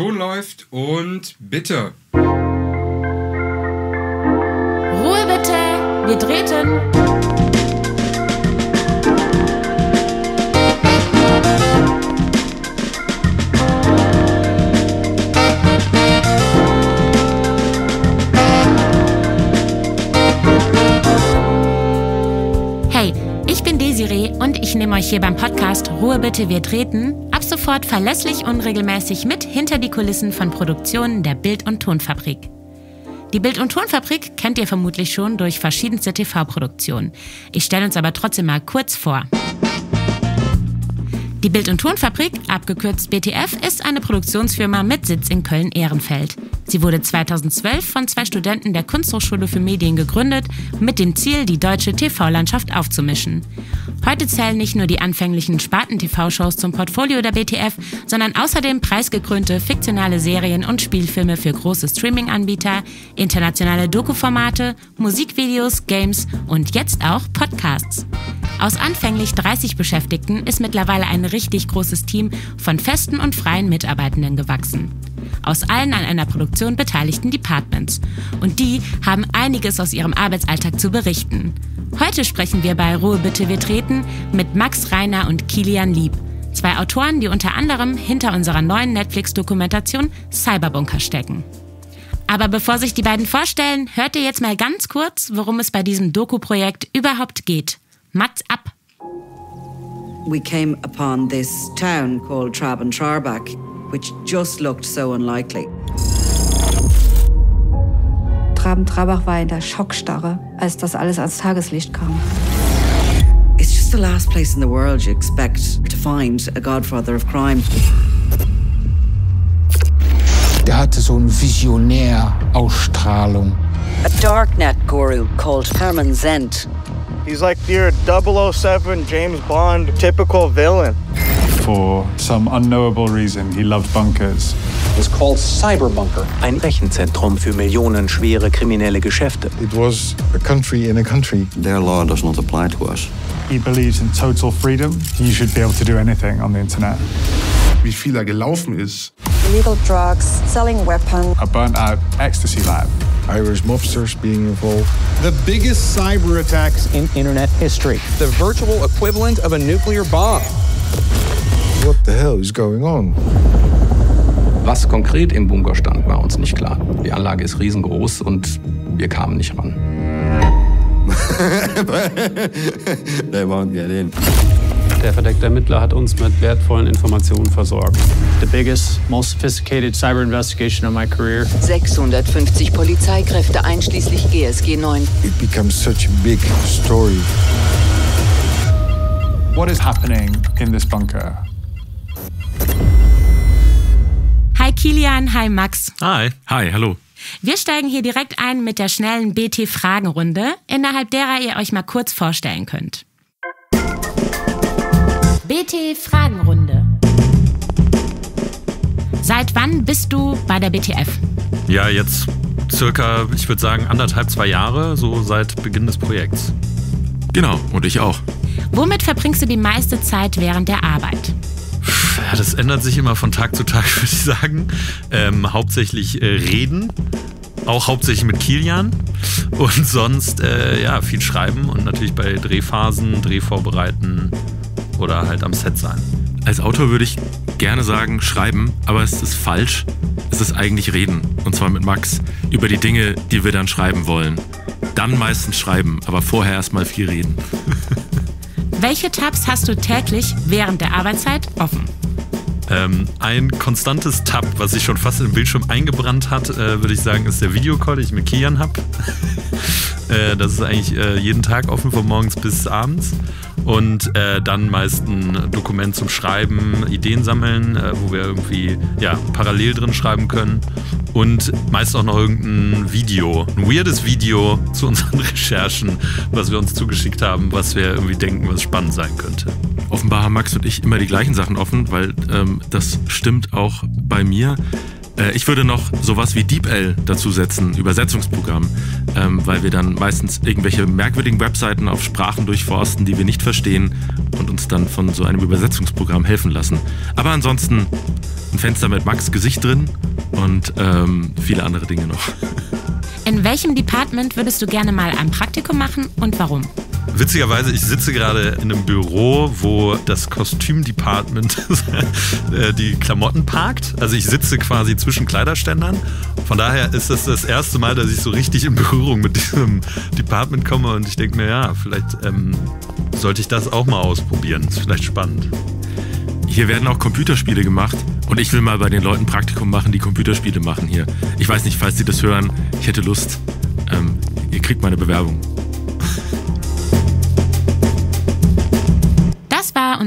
Ton läuft und bitte. Ruhe bitte, wir drehten. Hey, ich bin Desiree und ich nehme euch hier beim Podcast Ruhe bitte, wir treten sofort verlässlich unregelmäßig mit hinter die Kulissen von Produktionen der Bild- und Tonfabrik. Die Bild- und Tonfabrik kennt ihr vermutlich schon durch verschiedenste TV-Produktionen. Ich stelle uns aber trotzdem mal kurz vor. Die Bild- und Tonfabrik, abgekürzt BTF, ist eine Produktionsfirma mit Sitz in Köln-Ehrenfeld. Sie wurde 2012 von zwei Studenten der Kunsthochschule für Medien gegründet, mit dem Ziel, die deutsche TV-Landschaft aufzumischen. Heute zählen nicht nur die anfänglichen Spaten-TV-Shows zum Portfolio der BTF, sondern außerdem preisgekrönte fiktionale Serien und Spielfilme für große Streaming-Anbieter, internationale Doku-Formate, Musikvideos, Games und jetzt auch Podcasts. Aus anfänglich 30 Beschäftigten ist mittlerweile ein richtig großes Team von festen und freien Mitarbeitenden gewachsen. Aus allen an einer Produktion beteiligten Departments. Und die haben einiges aus ihrem Arbeitsalltag zu berichten. Heute sprechen wir bei Ruhe bitte wir treten mit Max Reiner und Kilian Lieb. Zwei Autoren, die unter anderem hinter unserer neuen Netflix-Dokumentation Cyberbunker stecken. Aber bevor sich die beiden vorstellen, hört ihr jetzt mal ganz kurz, worum es bei diesem Doku-Projekt überhaupt geht. Mats ab! We came upon this town called Trarbach, which just looked so unlikely. Traben-Trabach war in der Schockstarre, als das alles ans Tageslicht kam. It's just the last place in the world you expect to find a godfather of crime. Der hatte so eine Visionär-Ausstrahlung. A darknet guru called Hermann Zendt He's like your 007 James Bond typical villain. For some unknowable reason, he loved bunkers. It's called Cyberbunker. Ein Rechenzentrum für millionenschwere kriminelle Geschäfte. It was a country in a country. Their law does not apply to us. He believes in total freedom. You should be able to do anything on the internet. wie viel da gelaufen ist. Illegal drugs, selling weapons. A burnt out ecstasy lab. Irish mobsters being involved. The biggest cyber attacks in internet history. The virtual equivalent of a nuclear bomb. What the hell is going on? Was konkret im Bunker stand, war uns nicht klar. Die Anlage ist riesengroß und wir kamen nicht ran. they won't get in. Der verdeckte Ermittler hat uns mit wertvollen Informationen versorgt. The biggest, most sophisticated cyber investigation of my career. 650 Polizeikräfte einschließlich GSG 9. It becomes such a big story. What is happening in this bunker? Hi Kilian, hi Max. Hi. Hi, hallo. Wir steigen hier direkt ein mit der schnellen BT-Fragenrunde, innerhalb derer ihr euch mal kurz vorstellen könnt. BT Fragenrunde. Seit wann bist du bei der BTF? Ja, jetzt circa, ich würde sagen, anderthalb, zwei Jahre, so seit Beginn des Projekts. Genau, und ich auch. Womit verbringst du die meiste Zeit während der Arbeit? Ja, das ändert sich immer von Tag zu Tag, würde ich sagen. Ähm, hauptsächlich äh, reden, auch hauptsächlich mit Kilian und sonst äh, ja viel schreiben und natürlich bei Drehphasen, Drehvorbereiten, oder halt am Set sein. Als Autor würde ich gerne sagen, schreiben, aber es ist falsch. Es ist eigentlich reden. Und zwar mit Max über die Dinge, die wir dann schreiben wollen. Dann meistens schreiben, aber vorher erstmal viel reden. Welche Tabs hast du täglich während der Arbeitszeit offen? Ähm, ein konstantes Tab, was sich schon fast im Bildschirm eingebrannt hat, äh, würde ich sagen, ist der Videocall, den ich mit Kian habe. äh, das ist eigentlich äh, jeden Tag offen, von morgens bis abends und äh, dann meist ein Dokument zum Schreiben, Ideen sammeln, äh, wo wir irgendwie ja, parallel drin schreiben können und meist auch noch irgendein Video, ein weirdes Video zu unseren Recherchen, was wir uns zugeschickt haben, was wir irgendwie denken, was spannend sein könnte. Offenbar haben Max und ich immer die gleichen Sachen offen, weil ähm, das stimmt auch bei mir. Äh, ich würde noch sowas wie DeepL dazu setzen, Übersetzungsprogramm, ähm, weil wir dann meistens irgendwelche merkwürdigen Webseiten auf Sprachen durchforsten, die wir nicht verstehen und uns dann von so einem Übersetzungsprogramm helfen lassen. Aber ansonsten ein Fenster mit Max Gesicht drin und ähm, viele andere Dinge noch. In welchem Department würdest du gerne mal ein Praktikum machen und warum? Witzigerweise, ich sitze gerade in einem Büro, wo das Kostümdepartment äh, die Klamotten parkt. Also ich sitze quasi zwischen Kleiderständern. Von daher ist das das erste Mal, dass ich so richtig in Berührung mit diesem Department komme und ich denke mir, ja, vielleicht ähm, sollte ich das auch mal ausprobieren. Ist vielleicht spannend. Hier werden auch Computerspiele gemacht und ich will mal bei den Leuten Praktikum machen, die Computerspiele machen hier. Ich weiß nicht, falls sie das hören, ich hätte Lust. Ähm, ihr kriegt meine Bewerbung.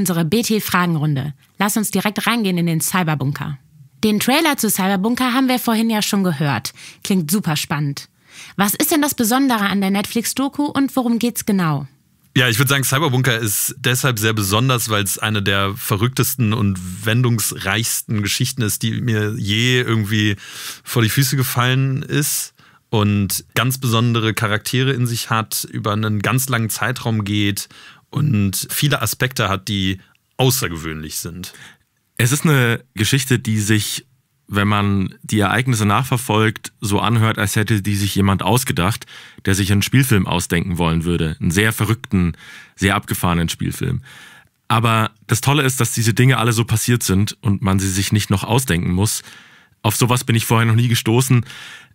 unsere BT-Fragenrunde. Lass uns direkt reingehen in den Cyberbunker. Den Trailer zu Cyberbunker haben wir vorhin ja schon gehört. Klingt super spannend. Was ist denn das Besondere an der Netflix-Doku und worum geht's genau? Ja, ich würde sagen, Cyberbunker ist deshalb sehr besonders, weil es eine der verrücktesten und wendungsreichsten Geschichten ist, die mir je irgendwie vor die Füße gefallen ist und ganz besondere Charaktere in sich hat, über einen ganz langen Zeitraum geht und viele Aspekte hat, die außergewöhnlich sind. Es ist eine Geschichte, die sich, wenn man die Ereignisse nachverfolgt, so anhört, als hätte die sich jemand ausgedacht, der sich einen Spielfilm ausdenken wollen würde. Einen sehr verrückten, sehr abgefahrenen Spielfilm. Aber das Tolle ist, dass diese Dinge alle so passiert sind und man sie sich nicht noch ausdenken muss. Auf sowas bin ich vorher noch nie gestoßen.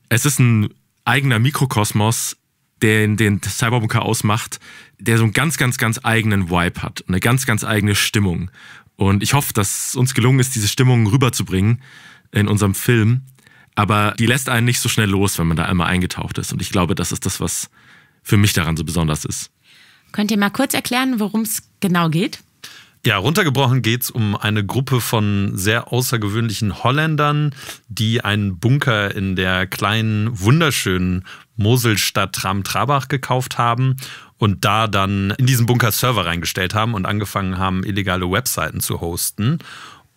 Es ist ein eigener Mikrokosmos den, den Cyberbunker ausmacht, der so einen ganz, ganz, ganz eigenen Vibe hat, eine ganz, ganz eigene Stimmung. Und ich hoffe, dass es uns gelungen ist, diese Stimmung rüberzubringen in unserem Film. Aber die lässt einen nicht so schnell los, wenn man da einmal eingetaucht ist. Und ich glaube, das ist das, was für mich daran so besonders ist. Könnt ihr mal kurz erklären, worum es genau geht? Ja, runtergebrochen geht es um eine Gruppe von sehr außergewöhnlichen Holländern, die einen Bunker in der kleinen, wunderschönen Moselstadt Tram Trabach gekauft haben und da dann in diesen Bunker Server reingestellt haben und angefangen haben, illegale Webseiten zu hosten.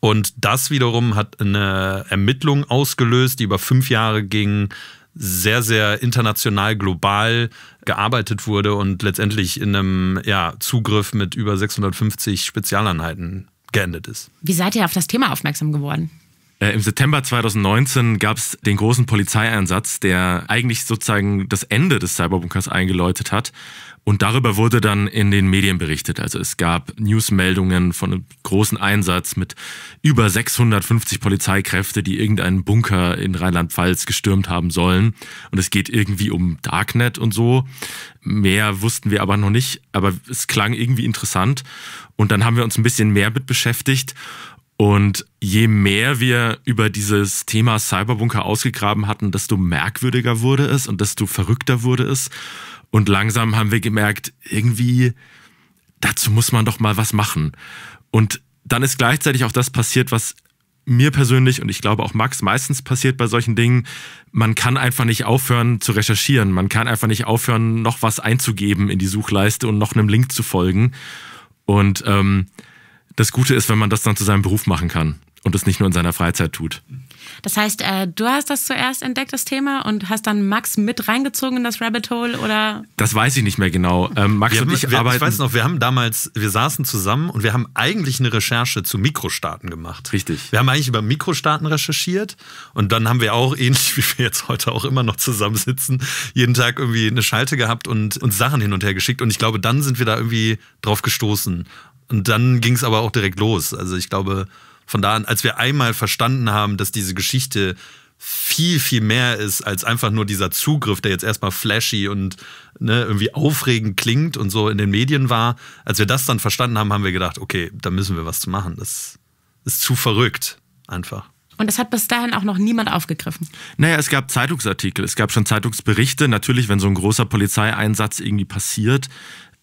Und das wiederum hat eine Ermittlung ausgelöst, die über fünf Jahre ging, sehr, sehr international, global gearbeitet wurde und letztendlich in einem ja, Zugriff mit über 650 Spezialeinheiten geendet ist. Wie seid ihr auf das Thema aufmerksam geworden? Äh, Im September 2019 gab es den großen Polizeieinsatz, der eigentlich sozusagen das Ende des Cyberbunkers eingeläutet hat. Und darüber wurde dann in den Medien berichtet. Also es gab Newsmeldungen von einem großen Einsatz mit über 650 Polizeikräften, die irgendeinen Bunker in Rheinland-Pfalz gestürmt haben sollen. Und es geht irgendwie um Darknet und so. Mehr wussten wir aber noch nicht, aber es klang irgendwie interessant. Und dann haben wir uns ein bisschen mehr mit beschäftigt und je mehr wir über dieses Thema Cyberbunker ausgegraben hatten, desto merkwürdiger wurde es und desto verrückter wurde es. Und langsam haben wir gemerkt, irgendwie, dazu muss man doch mal was machen. Und dann ist gleichzeitig auch das passiert, was mir persönlich und ich glaube auch Max meistens passiert bei solchen Dingen, man kann einfach nicht aufhören zu recherchieren, man kann einfach nicht aufhören, noch was einzugeben in die Suchleiste und noch einem Link zu folgen. Und ähm, das Gute ist, wenn man das dann zu seinem Beruf machen kann und es nicht nur in seiner Freizeit tut. Das heißt, äh, du hast das zuerst entdeckt, das Thema, und hast dann Max mit reingezogen in das Rabbit Hole oder? Das weiß ich nicht mehr genau. Ähm, Max wir und ich wir, arbeiten. Ich weiß noch, wir haben damals, wir saßen zusammen und wir haben eigentlich eine Recherche zu Mikrostaaten gemacht. Richtig. Wir haben eigentlich über Mikrostaaten recherchiert und dann haben wir auch, ähnlich wie wir jetzt heute auch immer noch zusammensitzen, jeden Tag irgendwie eine Schalte gehabt und uns Sachen hin und her geschickt. Und ich glaube, dann sind wir da irgendwie drauf gestoßen. Und dann ging es aber auch direkt los. Also ich glaube, von da an, als wir einmal verstanden haben, dass diese Geschichte viel, viel mehr ist als einfach nur dieser Zugriff, der jetzt erstmal flashy und ne, irgendwie aufregend klingt und so in den Medien war. Als wir das dann verstanden haben, haben wir gedacht, okay, da müssen wir was zu machen. Das ist zu verrückt einfach. Und das hat bis dahin auch noch niemand aufgegriffen. Naja, es gab Zeitungsartikel, es gab schon Zeitungsberichte. Natürlich, wenn so ein großer Polizeieinsatz irgendwie passiert,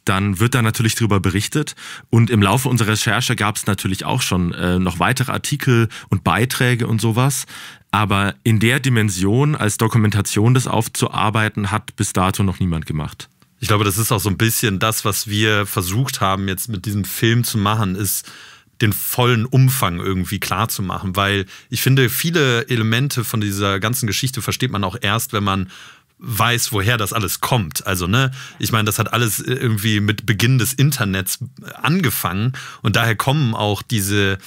dann wird da natürlich darüber berichtet. Und im Laufe unserer Recherche gab es natürlich auch schon äh, noch weitere Artikel und Beiträge und sowas. Aber in der Dimension als Dokumentation das aufzuarbeiten, hat bis dato noch niemand gemacht. Ich glaube, das ist auch so ein bisschen das, was wir versucht haben, jetzt mit diesem Film zu machen, ist den vollen Umfang irgendwie klar zu machen, weil ich finde, viele Elemente von dieser ganzen Geschichte versteht man auch erst, wenn man weiß, woher das alles kommt. Also, ne, ich meine, das hat alles irgendwie mit Beginn des Internets angefangen und daher kommen auch diese,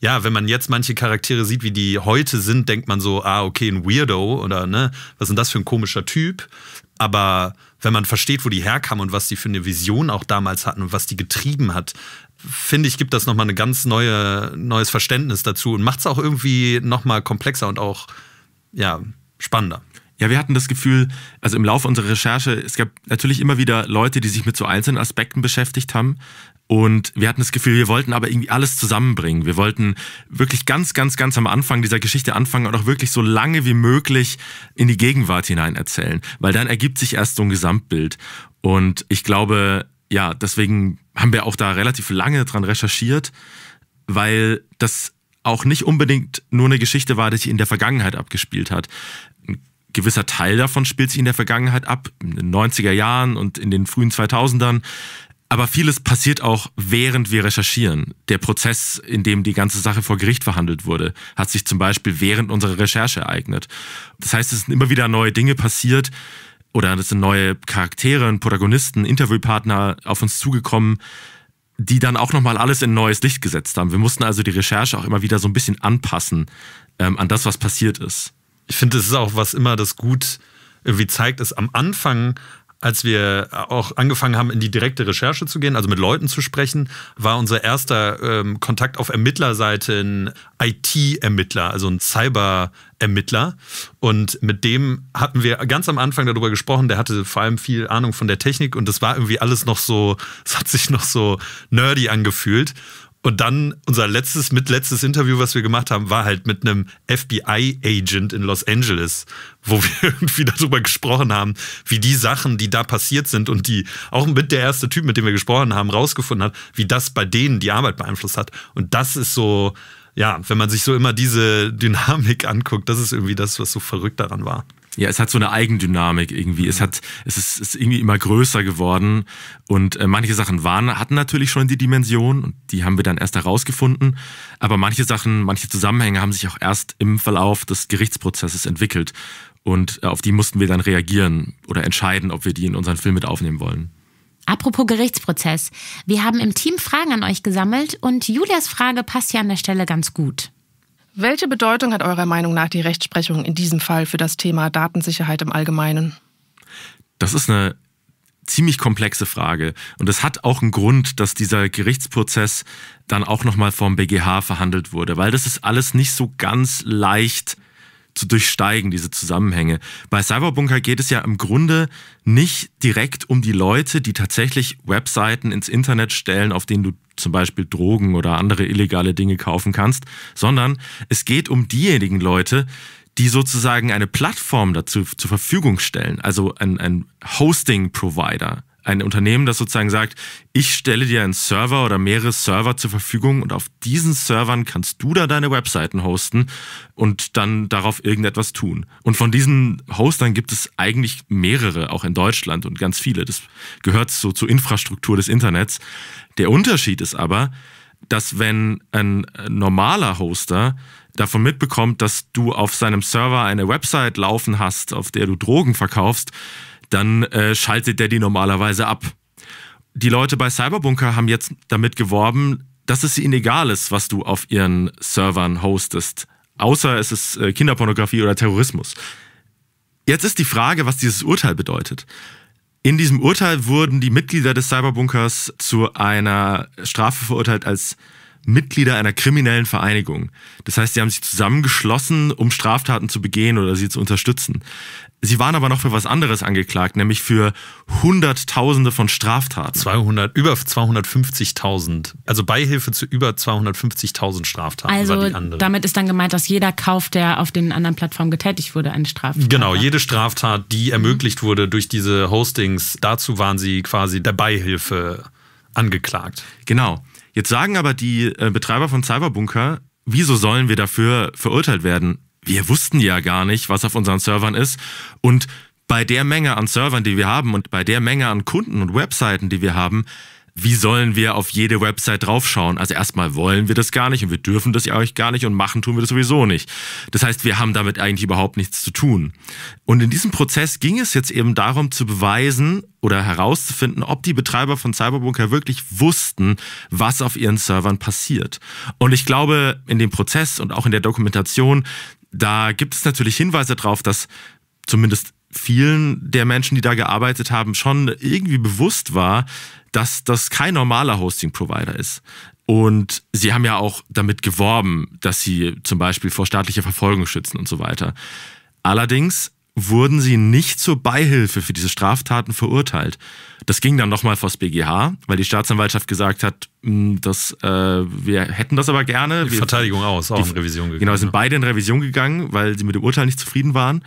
ja, wenn man jetzt manche Charaktere sieht, wie die heute sind, denkt man so, ah, okay, ein Weirdo oder ne, was sind das für ein komischer Typ? Aber wenn man versteht, wo die herkamen und was die für eine Vision auch damals hatten und was die getrieben hat, finde ich, gibt das nochmal ein ganz neue, neues Verständnis dazu und macht es auch irgendwie nochmal komplexer und auch, ja, spannender. Ja, wir hatten das Gefühl, also im Laufe unserer Recherche, es gab natürlich immer wieder Leute, die sich mit so einzelnen Aspekten beschäftigt haben. Und wir hatten das Gefühl, wir wollten aber irgendwie alles zusammenbringen. Wir wollten wirklich ganz, ganz, ganz am Anfang dieser Geschichte anfangen und auch wirklich so lange wie möglich in die Gegenwart hinein erzählen, weil dann ergibt sich erst so ein Gesamtbild. Und ich glaube, ja, deswegen haben wir auch da relativ lange dran recherchiert, weil das auch nicht unbedingt nur eine Geschichte war, die sich in der Vergangenheit abgespielt hat gewisser Teil davon spielt sich in der Vergangenheit ab, in den 90er Jahren und in den frühen 2000ern. Aber vieles passiert auch, während wir recherchieren. Der Prozess, in dem die ganze Sache vor Gericht verhandelt wurde, hat sich zum Beispiel während unserer Recherche ereignet. Das heißt, es sind immer wieder neue Dinge passiert oder es sind neue Charaktere, Protagonisten, Interviewpartner auf uns zugekommen, die dann auch nochmal alles in neues Licht gesetzt haben. Wir mussten also die Recherche auch immer wieder so ein bisschen anpassen ähm, an das, was passiert ist ich finde, das ist auch, was immer das gut irgendwie zeigt, ist am Anfang als wir auch angefangen haben, in die direkte Recherche zu gehen, also mit Leuten zu sprechen, war unser erster ähm, Kontakt auf Ermittlerseite ein IT-Ermittler, also ein Cyber-Ermittler. Und mit dem hatten wir ganz am Anfang darüber gesprochen. Der hatte vor allem viel Ahnung von der Technik und das war irgendwie alles noch so, es hat sich noch so nerdy angefühlt. Und dann unser letztes, mitletztes Interview, was wir gemacht haben, war halt mit einem FBI-Agent in Los Angeles, wo wir irgendwie darüber gesprochen haben, wie die Sachen, die da passiert sind und die auch mit der erste Typ, mit dem wir gesprochen haben, rausgefunden hat, wie das bei denen die Arbeit beeinflusst hat. Und das ist so, ja, wenn man sich so immer diese Dynamik anguckt, das ist irgendwie das, was so verrückt daran war ja, es hat so eine Eigendynamik irgendwie. Mhm. Es hat, es ist, ist, irgendwie immer größer geworden und äh, manche Sachen waren, hatten natürlich schon die Dimension und die haben wir dann erst herausgefunden. Aber manche Sachen, manche Zusammenhänge haben sich auch erst im Verlauf des Gerichtsprozesses entwickelt und äh, auf die mussten wir dann reagieren oder entscheiden, ob wir die in unseren Film mit aufnehmen wollen. Apropos Gerichtsprozess. Wir haben im Team Fragen an euch gesammelt und Julias Frage passt hier an der Stelle ganz gut. Welche Bedeutung hat eurer Meinung nach die Rechtsprechung in diesem Fall für das Thema Datensicherheit im Allgemeinen? Das ist eine ziemlich komplexe Frage. Und es hat auch einen Grund, dass dieser Gerichtsprozess dann auch nochmal vom BGH verhandelt wurde, weil das ist alles nicht so ganz leicht zu durchsteigen, diese Zusammenhänge. Bei Cyberbunker geht es ja im Grunde nicht direkt um die Leute, die tatsächlich Webseiten ins Internet stellen, auf denen du zum Beispiel Drogen oder andere illegale Dinge kaufen kannst, sondern es geht um diejenigen Leute, die sozusagen eine Plattform dazu zur Verfügung stellen, also ein, ein Hosting-Provider, ein Unternehmen, das sozusagen sagt, ich stelle dir einen Server oder mehrere Server zur Verfügung und auf diesen Servern kannst du da deine Webseiten hosten und dann darauf irgendetwas tun. Und von diesen Hostern gibt es eigentlich mehrere, auch in Deutschland und ganz viele. Das gehört so zur Infrastruktur des Internets. Der Unterschied ist aber, dass wenn ein normaler Hoster davon mitbekommt, dass du auf seinem Server eine Website laufen hast, auf der du Drogen verkaufst, dann äh, schaltet der die normalerweise ab. Die Leute bei Cyberbunker haben jetzt damit geworben, dass es ihnen egal ist, was du auf ihren Servern hostest. Außer es ist äh, Kinderpornografie oder Terrorismus. Jetzt ist die Frage, was dieses Urteil bedeutet. In diesem Urteil wurden die Mitglieder des Cyberbunkers zu einer Strafe verurteilt als Mitglieder einer kriminellen Vereinigung. Das heißt, sie haben sich zusammengeschlossen, um Straftaten zu begehen oder sie zu unterstützen. Sie waren aber noch für was anderes angeklagt, nämlich für Hunderttausende von Straftaten. 200, über 250.000. Also Beihilfe zu über 250.000 Straftaten also war die andere. Damit ist dann gemeint, dass jeder Kauf, der auf den anderen Plattformen getätigt wurde, eine Straftat. Genau, war. jede Straftat, die ermöglicht wurde durch diese Hostings, dazu waren sie quasi der Beihilfe angeklagt. Genau. Jetzt sagen aber die äh, Betreiber von Cyberbunker, wieso sollen wir dafür verurteilt werden? Wir wussten ja gar nicht, was auf unseren Servern ist und bei der Menge an Servern, die wir haben und bei der Menge an Kunden und Webseiten, die wir haben, wie sollen wir auf jede Website draufschauen? Also erstmal wollen wir das gar nicht und wir dürfen das ja eigentlich gar nicht und machen tun wir das sowieso nicht. Das heißt, wir haben damit eigentlich überhaupt nichts zu tun. Und in diesem Prozess ging es jetzt eben darum zu beweisen oder herauszufinden, ob die Betreiber von Cyberbunker wirklich wussten, was auf ihren Servern passiert. Und ich glaube, in dem Prozess und auch in der Dokumentation, da gibt es natürlich Hinweise darauf, dass zumindest vielen der Menschen, die da gearbeitet haben, schon irgendwie bewusst war, dass das kein normaler Hosting-Provider ist. Und sie haben ja auch damit geworben, dass sie zum Beispiel vor staatlicher Verfolgung schützen und so weiter. Allerdings wurden sie nicht zur Beihilfe für diese Straftaten verurteilt. Das ging dann nochmal vors BGH, weil die Staatsanwaltschaft gesagt hat, hm, dass, äh, wir hätten das aber gerne. Die Verteidigung wir, aus, auch die, in Revision genau, gegangen. Genau, sind beide in Revision gegangen, weil sie mit dem Urteil nicht zufrieden waren.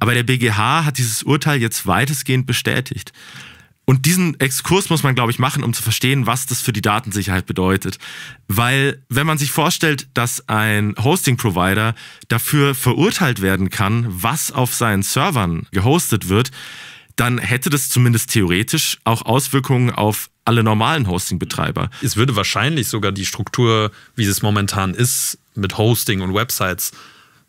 Aber der BGH hat dieses Urteil jetzt weitestgehend bestätigt. Und diesen Exkurs muss man, glaube ich, machen, um zu verstehen, was das für die Datensicherheit bedeutet. Weil, wenn man sich vorstellt, dass ein Hosting-Provider dafür verurteilt werden kann, was auf seinen Servern gehostet wird, dann hätte das zumindest theoretisch auch Auswirkungen auf alle normalen Hosting-Betreiber. Es würde wahrscheinlich sogar die Struktur, wie es momentan ist, mit Hosting und Websites,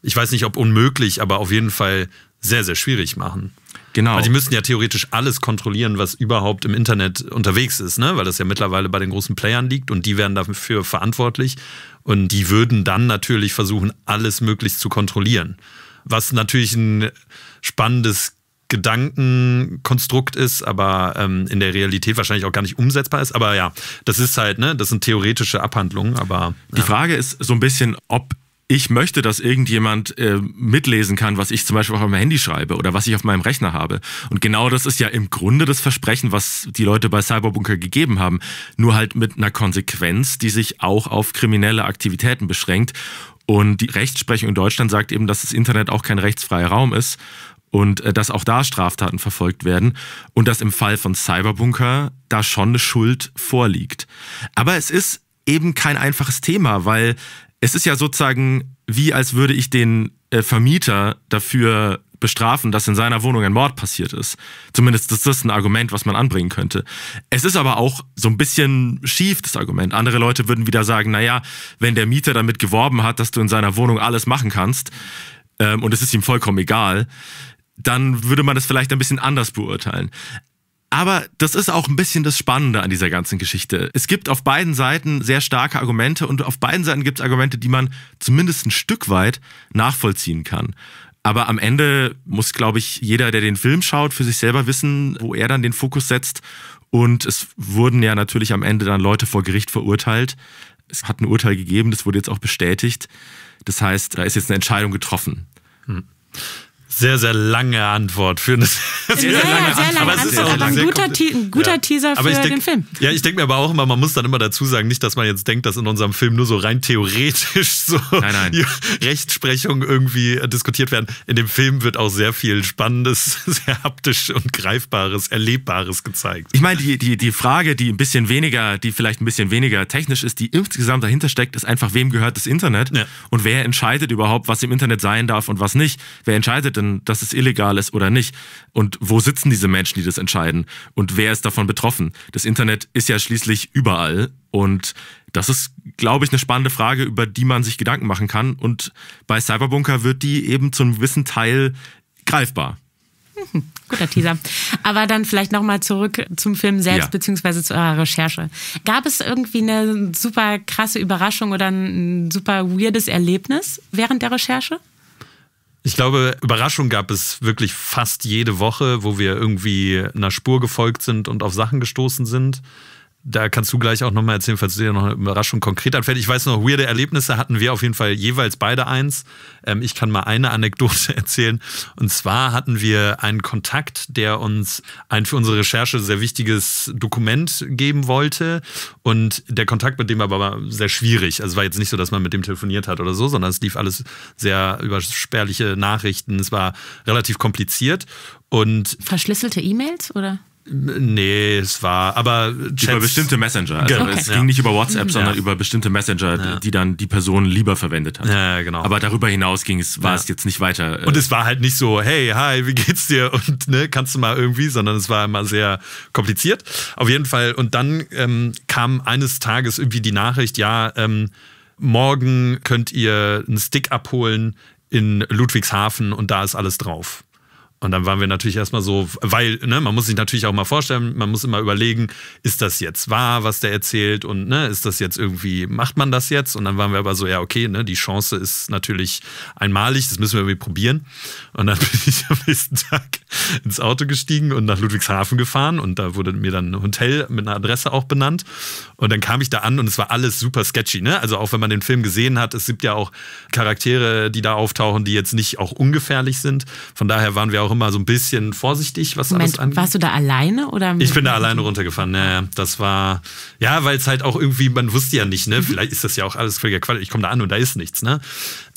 ich weiß nicht, ob unmöglich, aber auf jeden Fall sehr, sehr schwierig machen. Genau. Weil die müssten ja theoretisch alles kontrollieren, was überhaupt im Internet unterwegs ist, ne? weil das ja mittlerweile bei den großen Playern liegt und die wären dafür verantwortlich und die würden dann natürlich versuchen, alles möglichst zu kontrollieren. Was natürlich ein spannendes Gedankenkonstrukt ist, aber ähm, in der Realität wahrscheinlich auch gar nicht umsetzbar ist. Aber ja, das ist halt, ne, das sind theoretische Abhandlungen, aber. Ja. Die Frage ist so ein bisschen, ob ich möchte, dass irgendjemand äh, mitlesen kann, was ich zum Beispiel auf meinem Handy schreibe oder was ich auf meinem Rechner habe. Und genau das ist ja im Grunde das Versprechen, was die Leute bei Cyberbunker gegeben haben, nur halt mit einer Konsequenz, die sich auch auf kriminelle Aktivitäten beschränkt. Und die Rechtsprechung in Deutschland sagt eben, dass das Internet auch kein rechtsfreier Raum ist und äh, dass auch da Straftaten verfolgt werden und dass im Fall von Cyberbunker da schon eine Schuld vorliegt. Aber es ist eben kein einfaches Thema, weil es ist ja sozusagen wie, als würde ich den äh, Vermieter dafür bestrafen, dass in seiner Wohnung ein Mord passiert ist. Zumindest ist das ein Argument, was man anbringen könnte. Es ist aber auch so ein bisschen schief, das Argument. Andere Leute würden wieder sagen, naja, wenn der Mieter damit geworben hat, dass du in seiner Wohnung alles machen kannst ähm, und es ist ihm vollkommen egal, dann würde man das vielleicht ein bisschen anders beurteilen. Aber das ist auch ein bisschen das Spannende an dieser ganzen Geschichte. Es gibt auf beiden Seiten sehr starke Argumente und auf beiden Seiten gibt es Argumente, die man zumindest ein Stück weit nachvollziehen kann. Aber am Ende muss, glaube ich, jeder, der den Film schaut, für sich selber wissen, wo er dann den Fokus setzt. Und es wurden ja natürlich am Ende dann Leute vor Gericht verurteilt. Es hat ein Urteil gegeben, das wurde jetzt auch bestätigt. Das heißt, da ist jetzt eine Entscheidung getroffen. Hm sehr, sehr lange Antwort für eine sehr, sehr, sehr lange, sehr lange Antwort. Antwort. Aber, ein guter, ein guter ja. Teaser für denk, den Film. Ja, ich denke mir aber auch immer, man muss dann immer dazu sagen, nicht, dass man jetzt denkt, dass in unserem Film nur so rein theoretisch so nein, nein. Rechtsprechung irgendwie äh, diskutiert werden. In dem Film wird auch sehr viel Spannendes, sehr haptisch und Greifbares, Erlebbares gezeigt. Ich meine, die, die, die Frage, die ein bisschen weniger, die vielleicht ein bisschen weniger technisch ist, die insgesamt dahinter steckt, ist einfach, wem gehört das Internet ja. und wer entscheidet überhaupt, was im Internet sein darf und was nicht. Wer entscheidet das? denn, dass es illegal ist oder nicht? Und wo sitzen diese Menschen, die das entscheiden? Und wer ist davon betroffen? Das Internet ist ja schließlich überall. Und das ist, glaube ich, eine spannende Frage, über die man sich Gedanken machen kann. Und bei Cyberbunker wird die eben zum gewissen Teil greifbar. Mhm, guter Teaser. Aber dann vielleicht nochmal zurück zum Film selbst, ja. beziehungsweise zu eurer Recherche. Gab es irgendwie eine super krasse Überraschung oder ein super weirdes Erlebnis während der Recherche? Ich glaube, Überraschung gab es wirklich fast jede Woche, wo wir irgendwie einer Spur gefolgt sind und auf Sachen gestoßen sind da kannst du gleich auch nochmal erzählen, falls dir noch eine Überraschung konkret anfällt. Ich weiß noch, weirde Erlebnisse hatten wir auf jeden Fall jeweils beide eins. Ähm, ich kann mal eine Anekdote erzählen. Und zwar hatten wir einen Kontakt, der uns ein für unsere Recherche sehr wichtiges Dokument geben wollte. Und der Kontakt mit dem aber war sehr schwierig. Also es war jetzt nicht so, dass man mit dem telefoniert hat oder so, sondern es lief alles sehr über spärliche Nachrichten. Es war relativ kompliziert. Und Verschlüsselte E-Mails oder? Nee, es war, aber Chats, über bestimmte Messenger. Also genau. okay. es ging ja. nicht über WhatsApp, sondern ja. über bestimmte Messenger, ja. die dann die Person lieber verwendet hat. Ja, genau. Aber darüber hinaus ging es, war es jetzt nicht weiter. Äh und es war halt nicht so, hey, hi, wie geht's dir und ne, kannst du mal irgendwie, sondern es war immer sehr kompliziert. Auf jeden Fall. Und dann ähm, kam eines Tages irgendwie die Nachricht, ja, ähm, morgen könnt ihr einen Stick abholen in Ludwigshafen und da ist alles drauf. Und dann waren wir natürlich erstmal so, weil, ne, man muss sich natürlich auch mal vorstellen, man muss immer überlegen, ist das jetzt wahr, was der erzählt und ne, ist das jetzt irgendwie, macht man das jetzt? Und dann waren wir aber so, ja, okay, ne, die Chance ist natürlich einmalig, das müssen wir irgendwie probieren. Und dann bin ich am nächsten Tag ins Auto gestiegen und nach Ludwigshafen gefahren und da wurde mir dann ein Hotel mit einer Adresse auch benannt. Und dann kam ich da an und es war alles super sketchy, ne? Also auch wenn man den Film gesehen hat, es gibt ja auch Charaktere, die da auftauchen, die jetzt nicht auch ungefährlich sind. Von daher waren wir auch auch immer so ein bisschen vorsichtig, was Moment, alles angeht. Warst du da alleine oder? Ich bin da alleine runtergefahren. Naja, das war ja, weil es halt auch irgendwie man wusste ja nicht, ne? Mhm. Vielleicht ist das ja auch alles völliger Quatsch. Ich komme da an und da ist nichts, ne?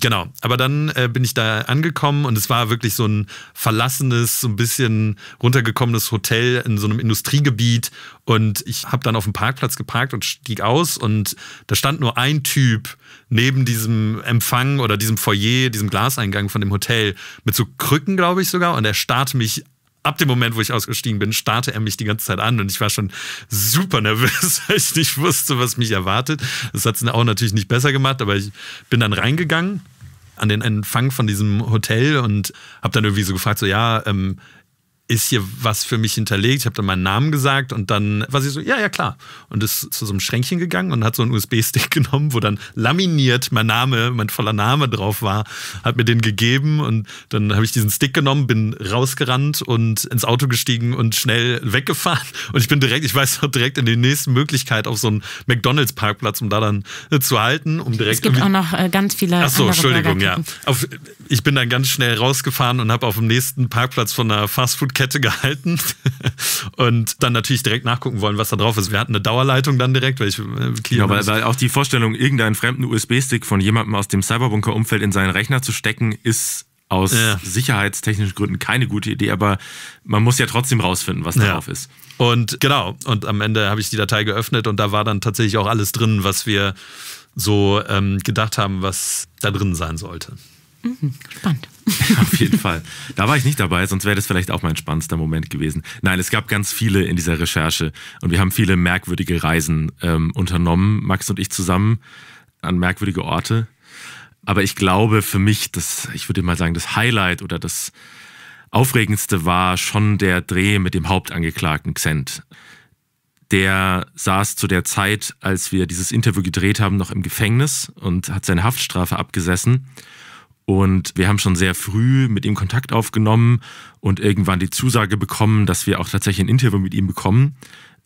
Genau. Aber dann äh, bin ich da angekommen und es war wirklich so ein verlassenes, so ein bisschen runtergekommenes Hotel in so einem Industriegebiet und ich habe dann auf dem Parkplatz geparkt und stieg aus und da stand nur ein Typ neben diesem Empfang oder diesem Foyer, diesem Glaseingang von dem Hotel mit so Krücken, glaube ich sogar. Und er starrte mich ab dem Moment, wo ich ausgestiegen bin, starrte er mich die ganze Zeit an und ich war schon super nervös, weil ich nicht wusste, was mich erwartet. Das hat es auch natürlich nicht besser gemacht, aber ich bin dann reingegangen an den Empfang von diesem Hotel und habe dann irgendwie so gefragt, so ja, ähm, ist hier was für mich hinterlegt? Ich habe dann meinen Namen gesagt und dann war sie so, ja, ja, klar. Und ist zu so einem Schränkchen gegangen und hat so einen USB-Stick genommen, wo dann laminiert mein Name, mein voller Name drauf war, hat mir den gegeben und dann habe ich diesen Stick genommen, bin rausgerannt und ins Auto gestiegen und schnell weggefahren. Und ich bin direkt, ich weiß noch, direkt in die nächste Möglichkeit auf so einen McDonalds-Parkplatz, um da dann äh, zu halten, um direkt. Es gibt auch noch äh, ganz viele. Ach so, Entschuldigung, ja. Auf, ich bin dann ganz schnell rausgefahren und habe auf dem nächsten Parkplatz von einer Fastfood-Kette gehalten und dann natürlich direkt nachgucken wollen, was da drauf ist. Wir hatten eine Dauerleitung dann direkt, weil ich äh, Ja, genau, aber weil auch die Vorstellung, irgendeinen fremden USB-Stick von jemandem aus dem Cyberbunker-Umfeld in seinen Rechner zu stecken, ist aus ja. sicherheitstechnischen Gründen keine gute Idee, aber man muss ja trotzdem rausfinden, was ja. drauf ist. Und genau, und am Ende habe ich die Datei geöffnet und da war dann tatsächlich auch alles drin, was wir so ähm, gedacht haben, was da drin sein sollte. Mhm, spannend. Auf jeden Fall. Da war ich nicht dabei, sonst wäre das vielleicht auch mein spannendster Moment gewesen. Nein, es gab ganz viele in dieser Recherche und wir haben viele merkwürdige Reisen ähm, unternommen, Max und ich zusammen, an merkwürdige Orte. Aber ich glaube für mich, das, ich würde mal sagen, das Highlight oder das Aufregendste war schon der Dreh mit dem Hauptangeklagten Xent. Der saß zu der Zeit, als wir dieses Interview gedreht haben, noch im Gefängnis und hat seine Haftstrafe abgesessen. Und wir haben schon sehr früh mit ihm Kontakt aufgenommen und irgendwann die Zusage bekommen, dass wir auch tatsächlich ein Interview mit ihm bekommen.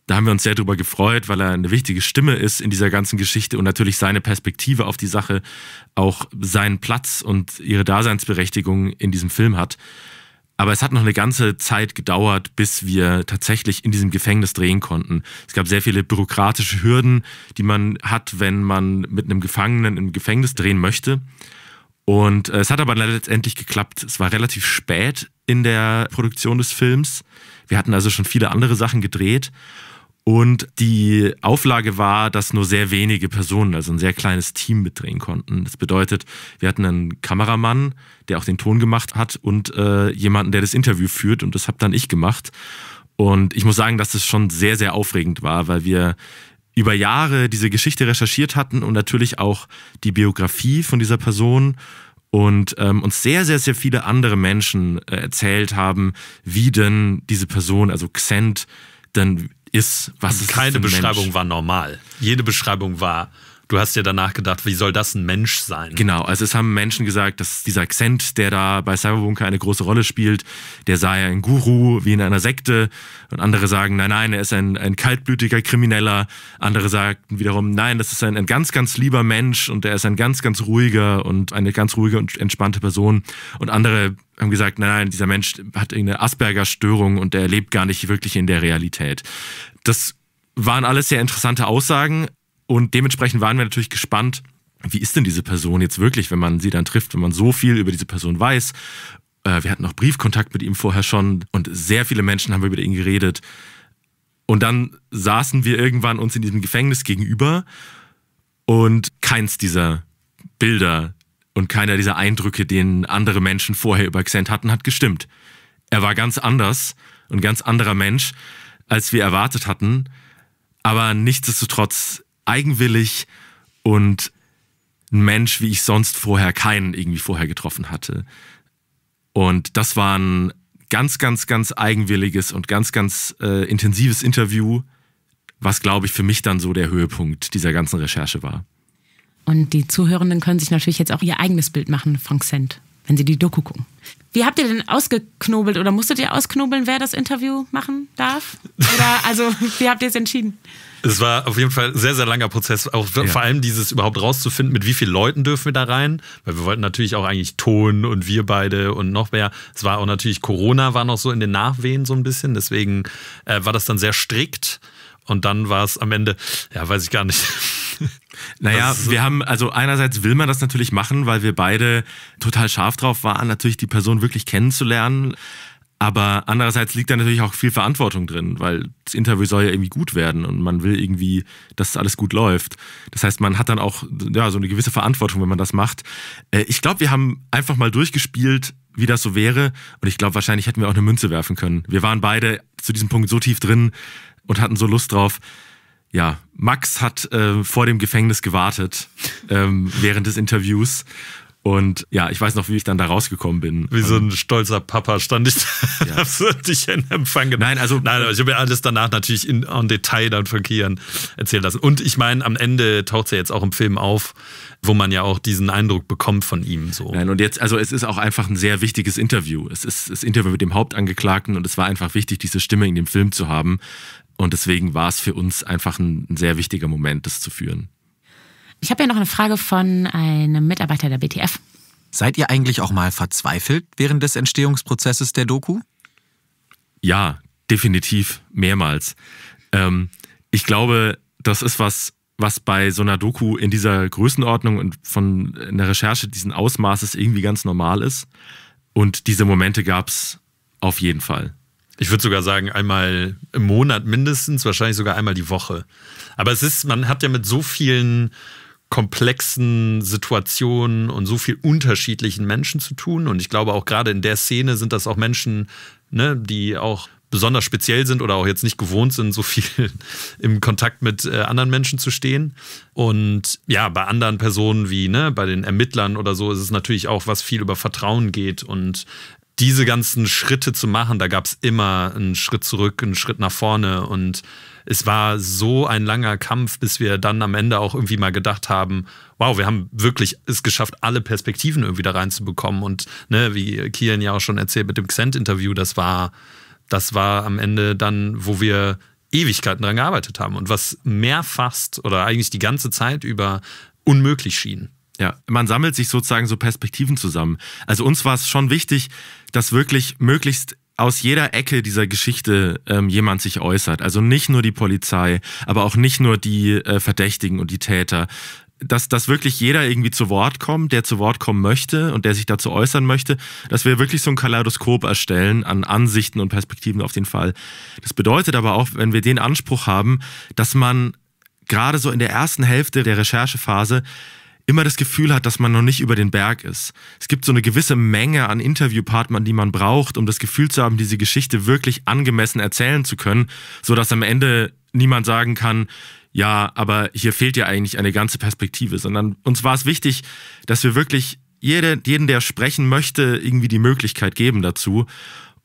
Da haben wir uns sehr darüber gefreut, weil er eine wichtige Stimme ist in dieser ganzen Geschichte und natürlich seine Perspektive auf die Sache auch seinen Platz und ihre Daseinsberechtigung in diesem Film hat. Aber es hat noch eine ganze Zeit gedauert, bis wir tatsächlich in diesem Gefängnis drehen konnten. Es gab sehr viele bürokratische Hürden, die man hat, wenn man mit einem Gefangenen im Gefängnis drehen möchte. Und äh, es hat aber letztendlich geklappt. Es war relativ spät in der Produktion des Films. Wir hatten also schon viele andere Sachen gedreht. Und die Auflage war, dass nur sehr wenige Personen, also ein sehr kleines Team mitdrehen konnten. Das bedeutet, wir hatten einen Kameramann, der auch den Ton gemacht hat und äh, jemanden, der das Interview führt. Und das habe dann ich gemacht. Und ich muss sagen, dass es das schon sehr, sehr aufregend war, weil wir über Jahre diese Geschichte recherchiert hatten und natürlich auch die Biografie von dieser Person und ähm, uns sehr, sehr, sehr viele andere Menschen äh, erzählt haben, wie denn diese Person, also Xent, dann ist, was und ist. Keine Beschreibung Mensch? war normal. Jede Beschreibung war du hast ja danach gedacht, wie soll das ein Mensch sein? Genau, also es haben Menschen gesagt, dass dieser Akzent, der da bei Cyberbunker eine große Rolle spielt, der sei ein Guru wie in einer Sekte. Und andere sagen, nein, nein, er ist ein, ein kaltblütiger Krimineller. Andere sagten wiederum, nein, das ist ein, ein ganz, ganz lieber Mensch und er ist ein ganz, ganz ruhiger und eine ganz ruhige und entspannte Person. Und andere haben gesagt, nein, nein, dieser Mensch hat irgendeine Asperger-Störung und er lebt gar nicht wirklich in der Realität. Das waren alles sehr interessante Aussagen, und dementsprechend waren wir natürlich gespannt, wie ist denn diese Person jetzt wirklich, wenn man sie dann trifft, wenn man so viel über diese Person weiß. Äh, wir hatten auch Briefkontakt mit ihm vorher schon und sehr viele Menschen haben über ihn geredet. Und dann saßen wir irgendwann uns in diesem Gefängnis gegenüber und keins dieser Bilder und keiner dieser Eindrücke, den andere Menschen vorher über Xent hatten, hat gestimmt. Er war ganz anders und ganz anderer Mensch, als wir erwartet hatten. Aber nichtsdestotrotz eigenwillig und ein Mensch, wie ich sonst vorher keinen irgendwie vorher getroffen hatte. Und das war ein ganz, ganz, ganz eigenwilliges und ganz, ganz äh, intensives Interview, was, glaube ich, für mich dann so der Höhepunkt dieser ganzen Recherche war. Und die Zuhörenden können sich natürlich jetzt auch ihr eigenes Bild machen von Xent, wenn sie die Doku gucken. Wie habt ihr denn ausgeknobelt oder musstet ihr ausknobeln, wer das Interview machen darf? Oder also, wie habt ihr es entschieden? Es war auf jeden Fall ein sehr, sehr langer Prozess. Auch ja. vor allem dieses überhaupt rauszufinden, mit wie vielen Leuten dürfen wir da rein. Weil wir wollten natürlich auch eigentlich Ton und wir beide und noch mehr. Es war auch natürlich Corona war noch so in den Nachwehen so ein bisschen. Deswegen äh, war das dann sehr strikt. Und dann war es am Ende, ja, weiß ich gar nicht. Naja, so wir haben, also einerseits will man das natürlich machen, weil wir beide total scharf drauf waren, natürlich die Person wirklich kennenzulernen. Aber andererseits liegt da natürlich auch viel Verantwortung drin, weil das Interview soll ja irgendwie gut werden und man will irgendwie, dass alles gut läuft. Das heißt, man hat dann auch ja, so eine gewisse Verantwortung, wenn man das macht. Äh, ich glaube, wir haben einfach mal durchgespielt, wie das so wäre. Und ich glaube, wahrscheinlich hätten wir auch eine Münze werfen können. Wir waren beide zu diesem Punkt so tief drin und hatten so Lust drauf. Ja, Max hat äh, vor dem Gefängnis gewartet ähm, während des Interviews und ja, ich weiß noch, wie ich dann da rausgekommen bin. Wie so ein ähm, stolzer Papa stand ich da, ja. hab dich in Empfang genommen. Nein, also. Nein, ich habe mir alles danach natürlich in en Detail dann von Kian erzählen lassen. Und ich meine, am Ende taucht sie ja jetzt auch im Film auf, wo man ja auch diesen Eindruck bekommt von ihm. So. Nein, und jetzt, also es ist auch einfach ein sehr wichtiges Interview. Es ist das Interview mit dem Hauptangeklagten und es war einfach wichtig, diese Stimme in dem Film zu haben. Und deswegen war es für uns einfach ein, ein sehr wichtiger Moment, das zu führen. Ich habe ja noch eine Frage von einem Mitarbeiter der BTF. Seid ihr eigentlich auch mal verzweifelt während des Entstehungsprozesses der Doku? Ja, definitiv, mehrmals. Ähm, ich glaube, das ist was, was bei so einer Doku in dieser Größenordnung und von einer Recherche diesen Ausmaßes irgendwie ganz normal ist. Und diese Momente gab es auf jeden Fall. Ich würde sogar sagen, einmal im Monat mindestens, wahrscheinlich sogar einmal die Woche. Aber es ist, man hat ja mit so vielen komplexen Situationen und so viel unterschiedlichen Menschen zu tun. Und ich glaube, auch gerade in der Szene sind das auch Menschen, ne, die auch besonders speziell sind oder auch jetzt nicht gewohnt sind, so viel im Kontakt mit äh, anderen Menschen zu stehen. Und ja, bei anderen Personen wie ne, bei den Ermittlern oder so ist es natürlich auch, was viel über Vertrauen geht und diese ganzen Schritte zu machen, da gab es immer einen Schritt zurück, einen Schritt nach vorne und es war so ein langer Kampf, bis wir dann am Ende auch irgendwie mal gedacht haben, wow, wir haben wirklich es geschafft, alle Perspektiven irgendwie da reinzubekommen und ne, wie Kian ja auch schon erzählt mit dem Xent-Interview, das war, das war am Ende dann, wo wir Ewigkeiten dran gearbeitet haben und was mehrfachst oder eigentlich die ganze Zeit über unmöglich schien. Ja, man sammelt sich sozusagen so Perspektiven zusammen. Also uns war es schon wichtig, dass wirklich möglichst aus jeder Ecke dieser Geschichte ähm, jemand sich äußert. Also nicht nur die Polizei, aber auch nicht nur die äh, Verdächtigen und die Täter. Dass, dass wirklich jeder irgendwie zu Wort kommt, der zu Wort kommen möchte und der sich dazu äußern möchte, dass wir wirklich so ein Kaleidoskop erstellen an Ansichten und Perspektiven auf den Fall. Das bedeutet aber auch, wenn wir den Anspruch haben, dass man gerade so in der ersten Hälfte der Recherchephase immer das Gefühl hat, dass man noch nicht über den Berg ist. Es gibt so eine gewisse Menge an Interviewpartnern, die man braucht, um das Gefühl zu haben, diese Geschichte wirklich angemessen erzählen zu können, sodass am Ende niemand sagen kann, ja, aber hier fehlt ja eigentlich eine ganze Perspektive, sondern uns war es wichtig, dass wir wirklich jede, jeden, der sprechen möchte, irgendwie die Möglichkeit geben dazu.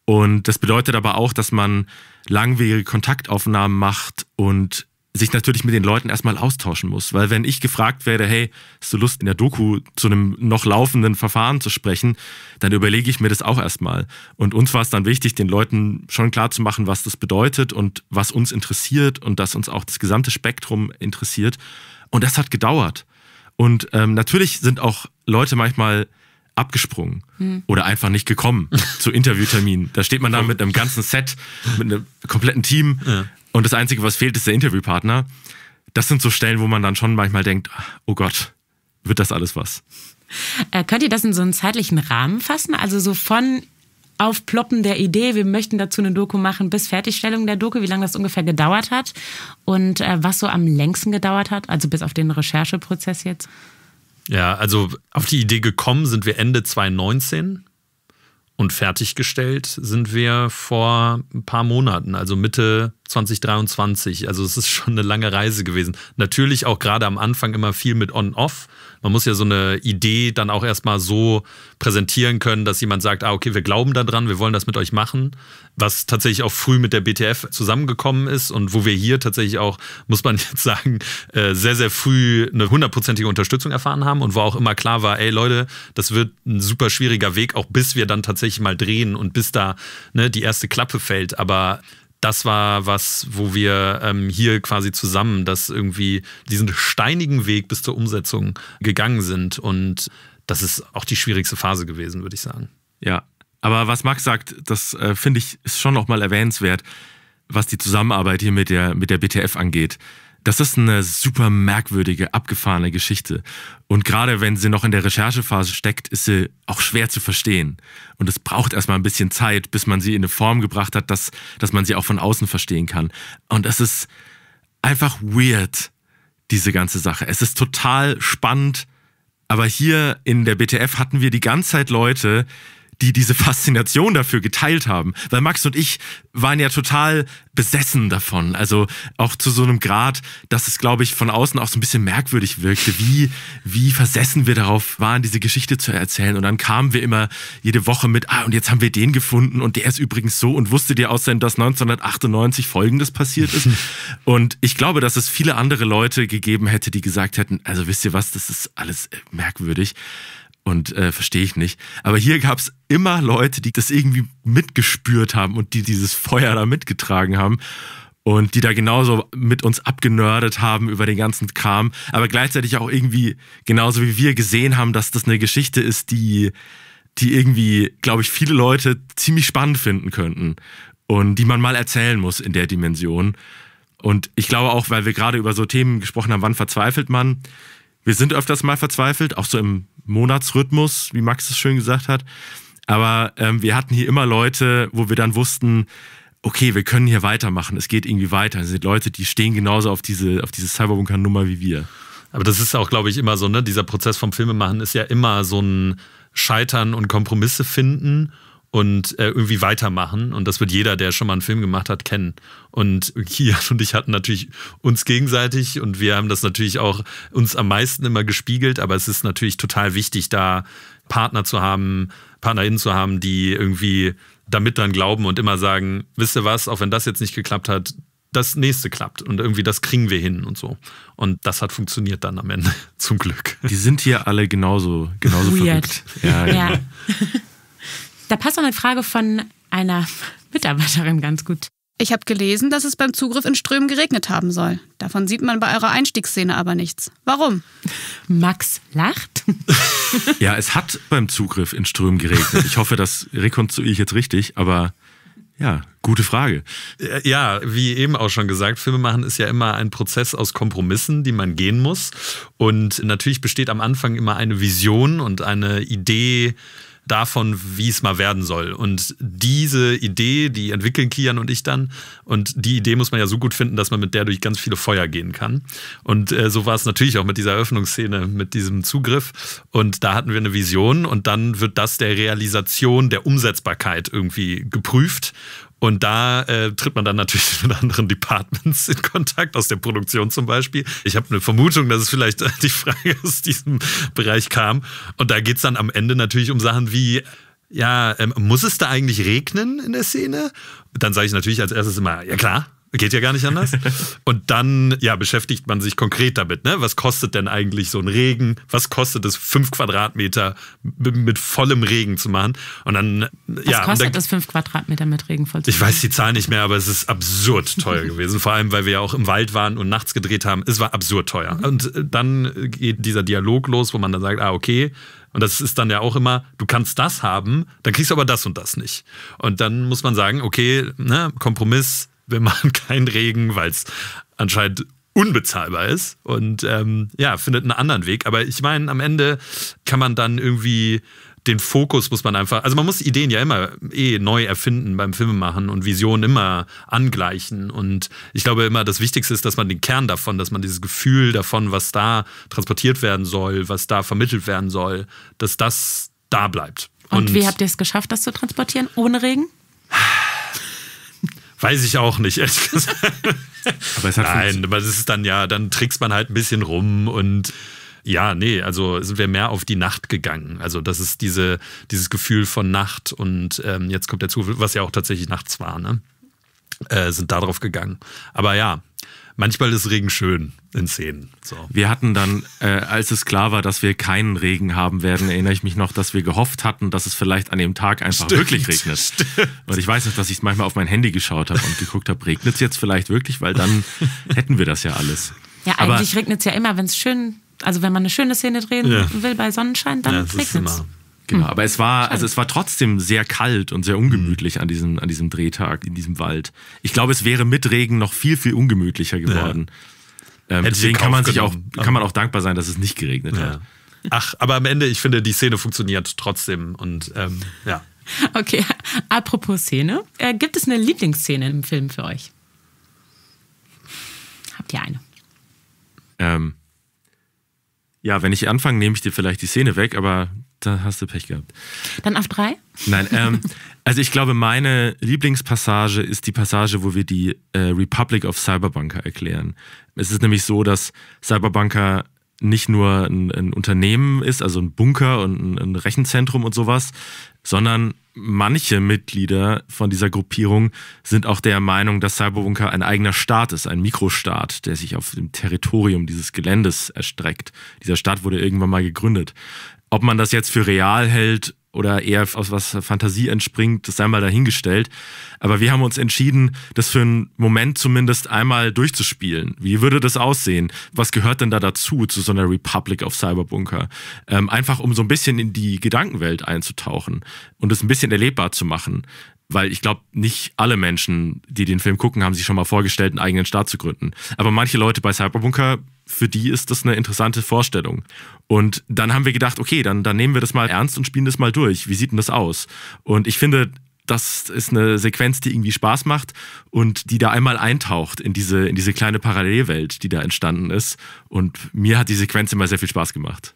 Und das bedeutet aber auch, dass man langwierige Kontaktaufnahmen macht und sich natürlich mit den Leuten erstmal austauschen muss. Weil wenn ich gefragt werde, hey, hast du Lust in der Doku zu einem noch laufenden Verfahren zu sprechen, dann überlege ich mir das auch erstmal. Und uns war es dann wichtig, den Leuten schon klar zu machen, was das bedeutet und was uns interessiert und dass uns auch das gesamte Spektrum interessiert. Und das hat gedauert. Und ähm, natürlich sind auch Leute manchmal abgesprungen hm. oder einfach nicht gekommen zu Interviewterminen. Da steht man da mit einem ganzen Set, mit einem kompletten Team ja. Und das Einzige, was fehlt, ist der Interviewpartner. Das sind so Stellen, wo man dann schon manchmal denkt, oh Gott, wird das alles was? Äh, könnt ihr das in so einen zeitlichen Rahmen fassen? Also so von Aufploppen der Idee, wir möchten dazu eine Doku machen, bis Fertigstellung der Doku, wie lange das ungefähr gedauert hat und äh, was so am längsten gedauert hat, also bis auf den Rechercheprozess jetzt? Ja, also auf die Idee gekommen sind wir Ende 2019 und fertiggestellt sind wir vor ein paar Monaten, also Mitte 2023. Also es ist schon eine lange Reise gewesen. Natürlich auch gerade am Anfang immer viel mit On-Off. Man muss ja so eine Idee dann auch erstmal so präsentieren können, dass jemand sagt, ah, okay, wir glauben daran, wir wollen das mit euch machen. Was tatsächlich auch früh mit der BTF zusammengekommen ist und wo wir hier tatsächlich auch, muss man jetzt sagen, äh, sehr, sehr früh eine hundertprozentige Unterstützung erfahren haben und wo auch immer klar war, ey Leute, das wird ein super schwieriger Weg, auch bis wir dann tatsächlich mal drehen und bis da ne, die erste Klappe fällt. Aber das war was, wo wir ähm, hier quasi zusammen das irgendwie diesen steinigen Weg bis zur Umsetzung gegangen sind. Und das ist auch die schwierigste Phase gewesen, würde ich sagen. Ja, aber was Max sagt, das äh, finde ich ist schon nochmal erwähnenswert, was die Zusammenarbeit hier mit der, mit der BTF angeht. Das ist eine super merkwürdige, abgefahrene Geschichte. Und gerade wenn sie noch in der Recherchephase steckt, ist sie auch schwer zu verstehen. Und es braucht erstmal ein bisschen Zeit, bis man sie in eine Form gebracht hat, dass, dass man sie auch von außen verstehen kann. Und es ist einfach weird, diese ganze Sache. Es ist total spannend. Aber hier in der BTF hatten wir die ganze Zeit Leute, die diese Faszination dafür geteilt haben. Weil Max und ich waren ja total besessen davon. Also auch zu so einem Grad, dass es, glaube ich, von außen auch so ein bisschen merkwürdig wirkte, wie, wie versessen wir darauf waren, diese Geschichte zu erzählen. Und dann kamen wir immer jede Woche mit, ah, und jetzt haben wir den gefunden und der ist übrigens so und wusste dir außerdem, dass 1998 Folgendes passiert ist. und ich glaube, dass es viele andere Leute gegeben hätte, die gesagt hätten, also wisst ihr was, das ist alles merkwürdig. Und äh, verstehe ich nicht. Aber hier gab es immer Leute, die das irgendwie mitgespürt haben und die dieses Feuer da mitgetragen haben und die da genauso mit uns abgenördet haben über den ganzen Kram, aber gleichzeitig auch irgendwie genauso wie wir gesehen haben, dass das eine Geschichte ist, die die irgendwie, glaube ich, viele Leute ziemlich spannend finden könnten und die man mal erzählen muss in der Dimension. Und ich glaube auch, weil wir gerade über so Themen gesprochen haben, wann verzweifelt man? Wir sind öfters mal verzweifelt, auch so im Monatsrhythmus, wie Max es schön gesagt hat. Aber ähm, wir hatten hier immer Leute, wo wir dann wussten, okay, wir können hier weitermachen, es geht irgendwie weiter. Es sind Leute, die stehen genauso auf diese, auf diese Cyberbunker-Nummer wie wir. Aber das ist auch, glaube ich, immer so, ne? Dieser Prozess vom Filmemachen ist ja immer so ein Scheitern und Kompromisse finden und äh, irgendwie weitermachen. Und das wird jeder, der schon mal einen Film gemacht hat, kennen. Und Kian und ich hatten natürlich uns gegenseitig und wir haben das natürlich auch uns am meisten immer gespiegelt, aber es ist natürlich total wichtig, da Partner zu haben, PartnerInnen zu haben, die irgendwie damit dann glauben und immer sagen, wisst ihr was, auch wenn das jetzt nicht geklappt hat, das nächste klappt und irgendwie das kriegen wir hin und so. Und das hat funktioniert dann am Ende, zum Glück. Die sind hier alle genauso, genauso Weird. verrückt. Ja, ja. Genau. Da passt auch eine Frage von einer Mitarbeiterin ganz gut. Ich habe gelesen, dass es beim Zugriff in Strömen geregnet haben soll. Davon sieht man bei eurer Einstiegsszene aber nichts. Warum? Max lacht. ja, es hat beim Zugriff in Strömen geregnet. Ich hoffe, das rekonstruiere ich jetzt richtig, aber ja, gute Frage. Äh, ja, wie eben auch schon gesagt, Filme machen ist ja immer ein Prozess aus Kompromissen, die man gehen muss. Und natürlich besteht am Anfang immer eine Vision und eine Idee, davon, wie es mal werden soll. Und diese Idee, die entwickeln Kian und ich dann. Und die Idee muss man ja so gut finden, dass man mit der durch ganz viele Feuer gehen kann. Und äh, so war es natürlich auch mit dieser Eröffnungsszene, mit diesem Zugriff. Und da hatten wir eine Vision und dann wird das der Realisation, der Umsetzbarkeit irgendwie geprüft. Und da äh, tritt man dann natürlich mit anderen Departments in Kontakt, aus der Produktion zum Beispiel. Ich habe eine Vermutung, dass es vielleicht die Frage aus diesem Bereich kam. Und da geht es dann am Ende natürlich um Sachen wie, ja, ähm, muss es da eigentlich regnen in der Szene? Dann sage ich natürlich als erstes immer, ja klar, Geht ja gar nicht anders. Und dann ja, beschäftigt man sich konkret damit. Ne? Was kostet denn eigentlich so ein Regen? Was kostet es, fünf Quadratmeter mit vollem Regen zu machen? Und dann, Was ja. Was kostet dann, das, fünf Quadratmeter mit Regen voll zu Ich weiß die Zahl nicht mehr, aber es ist absurd teuer gewesen. Vor allem, weil wir ja auch im Wald waren und nachts gedreht haben. Es war absurd teuer. Mhm. Und äh, dann geht dieser Dialog los, wo man dann sagt: Ah, okay, und das ist dann ja auch immer, du kannst das haben, dann kriegst du aber das und das nicht. Und dann muss man sagen, okay, ne, Kompromiss, wir machen keinen Regen, weil es anscheinend unbezahlbar ist und ähm, ja, findet einen anderen Weg. Aber ich meine, am Ende kann man dann irgendwie den Fokus muss man einfach, also man muss Ideen ja immer eh neu erfinden beim Filmemachen und Visionen immer angleichen. Und ich glaube immer, das Wichtigste ist, dass man den Kern davon, dass man dieses Gefühl davon, was da transportiert werden soll, was da vermittelt werden soll, dass das da bleibt. Und, und wie habt ihr es geschafft, das zu transportieren ohne Regen? Weiß ich auch nicht, ehrlich gesagt. Aber es hat Nein, aber es ist dann ja, dann trickst man halt ein bisschen rum und ja, nee, also sind wir mehr auf die Nacht gegangen. Also das ist diese, dieses Gefühl von Nacht und ähm, jetzt kommt der Zufall, was ja auch tatsächlich nachts war, ne? Äh, sind darauf gegangen. Aber ja, manchmal ist Regen schön in Szenen. So. Wir hatten dann, äh, als es klar war, dass wir keinen Regen haben werden, erinnere ich mich noch, dass wir gehofft hatten, dass es vielleicht an dem Tag einfach stimmt, wirklich regnet. Stimmt. Und ich weiß noch, dass ich manchmal auf mein Handy geschaut habe und geguckt habe, regnet es jetzt vielleicht wirklich, weil dann hätten wir das ja alles. Ja, eigentlich regnet es ja immer, wenn es schön, also wenn man eine schöne Szene drehen ja. will bei Sonnenschein, dann ja, regnet es. Genau, hm. aber es war, also es war trotzdem sehr kalt und sehr hm. ungemütlich an, diesem, an diesem Drehtag in diesem Wald. Ich glaube, es wäre mit Regen noch viel, viel ungemütlicher geworden. Ja. Ähm, deswegen kann man sich auch, kann man auch dankbar sein, dass es nicht geregnet ja. hat. Ach, aber am Ende, ich finde, die Szene funktioniert trotzdem und ähm, ja. Okay, apropos Szene. Äh, gibt es eine Lieblingsszene im Film für euch? Habt ihr eine? Ähm, ja, wenn ich anfange, nehme ich dir vielleicht die Szene weg, aber da hast du Pech gehabt. Dann auf drei? Nein, ähm, also ich glaube, meine Lieblingspassage ist die Passage, wo wir die äh, Republic of Cyberbanker erklären. Es ist nämlich so, dass Cyberbanker nicht nur ein, ein, Unternehmen ist, also ein Bunker und ein, ein, Rechenzentrum und sowas, sondern manche Mitglieder von dieser Gruppierung sind auch der Meinung, dass Cyberbunker ein eigener Staat ist, ein Mikrostaat, der sich auf dem Territorium dieses Geländes erstreckt. Dieser Staat wurde irgendwann mal gegründet. Ob man das jetzt für real hält oder eher aus was Fantasie entspringt, das sei mal dahingestellt. Aber wir haben uns entschieden, das für einen Moment zumindest einmal durchzuspielen. Wie würde das aussehen? Was gehört denn da dazu, zu so einer Republic of Cyberbunker? Ähm, einfach um so ein bisschen in die Gedankenwelt einzutauchen und es ein bisschen erlebbar zu machen weil ich glaube, nicht alle Menschen, die den Film gucken, haben sich schon mal vorgestellt, einen eigenen Staat zu gründen. Aber manche Leute bei Cyberbunker, für die ist das eine interessante Vorstellung. Und dann haben wir gedacht, okay, dann, dann nehmen wir das mal ernst und spielen das mal durch. Wie sieht denn das aus? Und ich finde, das ist eine Sequenz, die irgendwie Spaß macht und die da einmal eintaucht in diese, in diese kleine Parallelwelt, die da entstanden ist. Und mir hat die Sequenz immer sehr viel Spaß gemacht.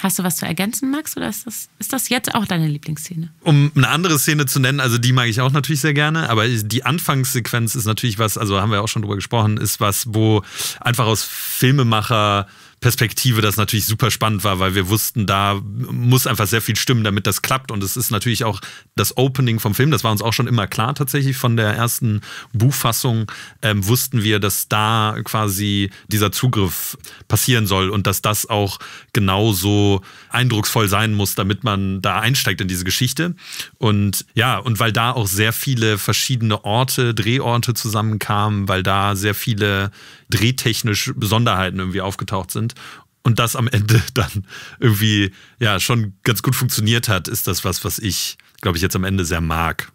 Hast du was zu ergänzen, Max, oder ist das, ist das jetzt auch deine Lieblingsszene? Um eine andere Szene zu nennen, also die mag ich auch natürlich sehr gerne, aber die Anfangssequenz ist natürlich was, also haben wir auch schon drüber gesprochen, ist was, wo einfach aus Filmemacher Perspektive das natürlich super spannend war, weil wir wussten, da muss einfach sehr viel stimmen, damit das klappt. Und es ist natürlich auch das Opening vom Film, das war uns auch schon immer klar tatsächlich von der ersten Buchfassung, ähm, wussten wir, dass da quasi dieser Zugriff passieren soll und dass das auch genauso eindrucksvoll sein muss, damit man da einsteigt in diese Geschichte. Und ja, und weil da auch sehr viele verschiedene Orte, Drehorte zusammenkamen, weil da sehr viele drehtechnisch Besonderheiten irgendwie aufgetaucht sind. Und das am Ende dann irgendwie ja schon ganz gut funktioniert hat, ist das was, was ich, glaube ich, jetzt am Ende sehr mag.